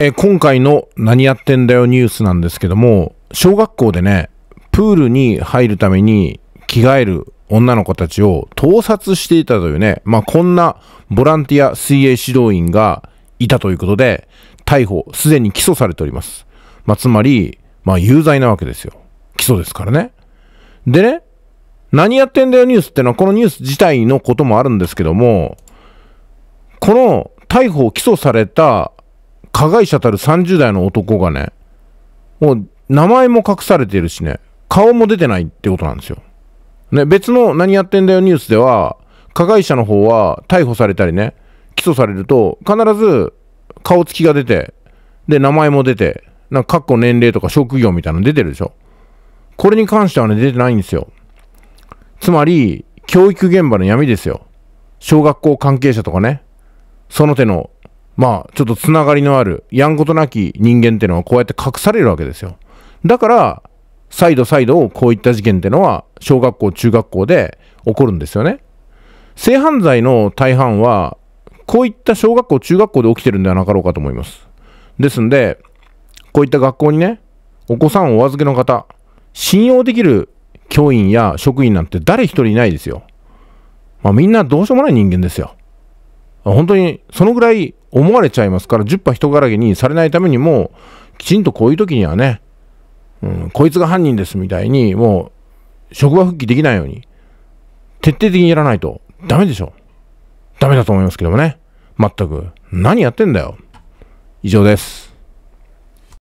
え今回の「何やってんだよ」ニュースなんですけども小学校でねプールに入るために着替える女の子たちを盗撮していたというね、まあ、こんなボランティア水泳指導員がいたということで逮捕すでに起訴されております、まあ、つまり、まあ、有罪なわけですよ起訴ですからねでね何やってんだよニュースってのはこのニュース自体のこともあるんですけどもこの逮捕起訴された加害者たる30代の男がね、もう名前も隠されてるしね、顔も出てないってことなんですよ。ね、別の何やってんだよニュースでは、加害者の方は逮捕されたりね、起訴されると、必ず顔つきが出て、で、名前も出て、なんか、かっこ年齢とか職業みたいなの出てるでしょ。これに関してはね、出てないんですよ。つまり、教育現場の闇ですよ。小学校関係者とかね、その手のまあ、ちょっとつながりのある、やんことなき人間っていうのはこうやって隠されるわけですよ。だから、再度再度こういった事件っていうのは、小学校、中学校で起こるんですよね。性犯罪の大半は、こういった小学校、中学校で起きてるんではなかろうかと思います。ですんで、こういった学校にね、お子さんをお預けの方、信用できる教員や職員なんて誰一人いないですよ。まあみんなどうしようもない人間ですよ。本当にそのぐらい思われちゃいますから、10波人からげにされないためにも、きちんとこういう時にはね、うん、こいつが犯人ですみたいに、もう、職場復帰できないように、徹底的にやらないと、ダメでしょ。ダメだと思いますけどもね。全く。何やってんだよ。以上です。